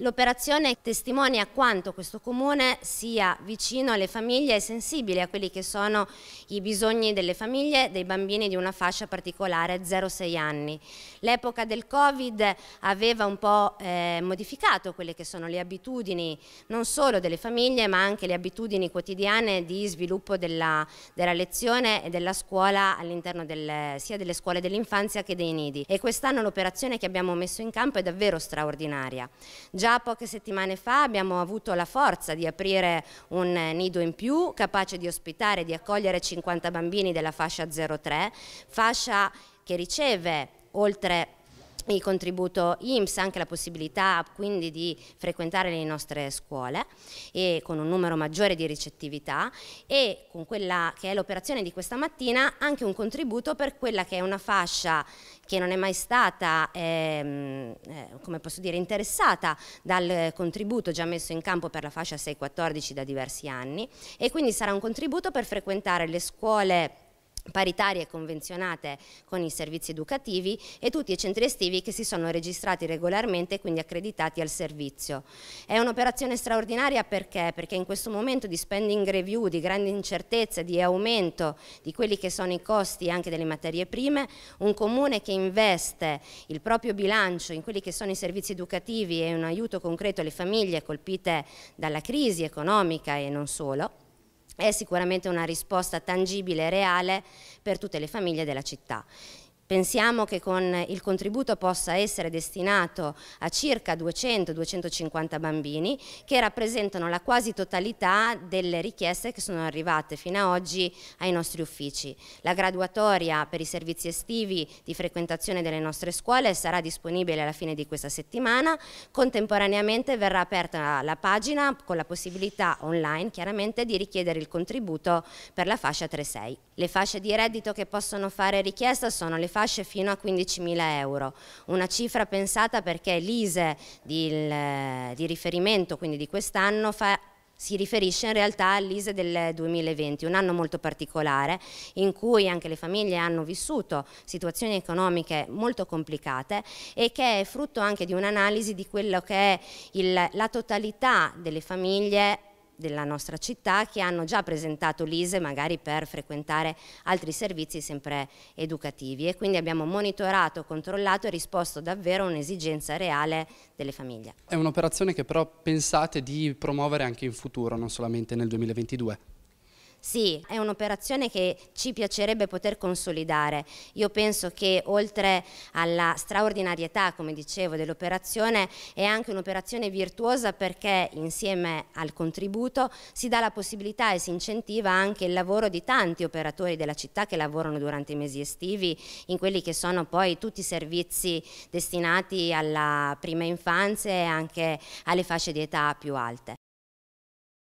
L'operazione testimonia quanto questo comune sia vicino alle famiglie e sensibile a quelli che sono i bisogni delle famiglie, dei bambini di una fascia particolare 0-6 anni. L'epoca del Covid aveva un po' eh, modificato quelle che sono le abitudini non solo delle famiglie ma anche le abitudini quotidiane di sviluppo della, della lezione e della scuola all'interno del, sia delle scuole dell'infanzia che dei nidi. E quest'anno l'operazione che abbiamo messo in campo è davvero straordinaria. Già Già poche settimane fa abbiamo avuto la forza di aprire un nido in più capace di ospitare e di accogliere 50 bambini della fascia 03, fascia che riceve oltre il contributo IMSS, anche la possibilità quindi di frequentare le nostre scuole e con un numero maggiore di ricettività e con quella che è l'operazione di questa mattina anche un contributo per quella che è una fascia che non è mai stata ehm, eh, come posso dire, interessata dal contributo già messo in campo per la fascia 6-14 da diversi anni e quindi sarà un contributo per frequentare le scuole paritarie e convenzionate con i servizi educativi e tutti i centri estivi che si sono registrati regolarmente e quindi accreditati al servizio. È un'operazione straordinaria perché? Perché in questo momento di spending review, di grande incertezza, di aumento di quelli che sono i costi anche delle materie prime, un comune che investe il proprio bilancio in quelli che sono i servizi educativi e un aiuto concreto alle famiglie colpite dalla crisi economica e non solo, è sicuramente una risposta tangibile e reale per tutte le famiglie della città. Pensiamo che con il contributo possa essere destinato a circa 200-250 bambini che rappresentano la quasi totalità delle richieste che sono arrivate fino ad oggi ai nostri uffici. La graduatoria per i servizi estivi di frequentazione delle nostre scuole sarà disponibile alla fine di questa settimana, contemporaneamente verrà aperta la pagina con la possibilità online chiaramente di richiedere il contributo per la fascia 3-6. Le fasce di reddito che possono fare richiesta sono le fasce fino a 15.000 euro, una cifra pensata perché l'ISE di, di riferimento, quindi di quest'anno, fa si riferisce in realtà all'ISE del 2020, un anno molto particolare in cui anche le famiglie hanno vissuto situazioni economiche molto complicate e che è frutto anche di un'analisi di quello che è il, la totalità delle famiglie della nostra città che hanno già presentato l'ISE magari per frequentare altri servizi sempre educativi e quindi abbiamo monitorato, controllato e risposto davvero a un'esigenza reale delle famiglie. È un'operazione che però pensate di promuovere anche in futuro, non solamente nel 2022. Sì, è un'operazione che ci piacerebbe poter consolidare. Io penso che oltre alla straordinarietà, come dicevo, dell'operazione, è anche un'operazione virtuosa perché insieme al contributo si dà la possibilità e si incentiva anche il lavoro di tanti operatori della città che lavorano durante i mesi estivi in quelli che sono poi tutti i servizi destinati alla prima infanzia e anche alle fasce di età più alte.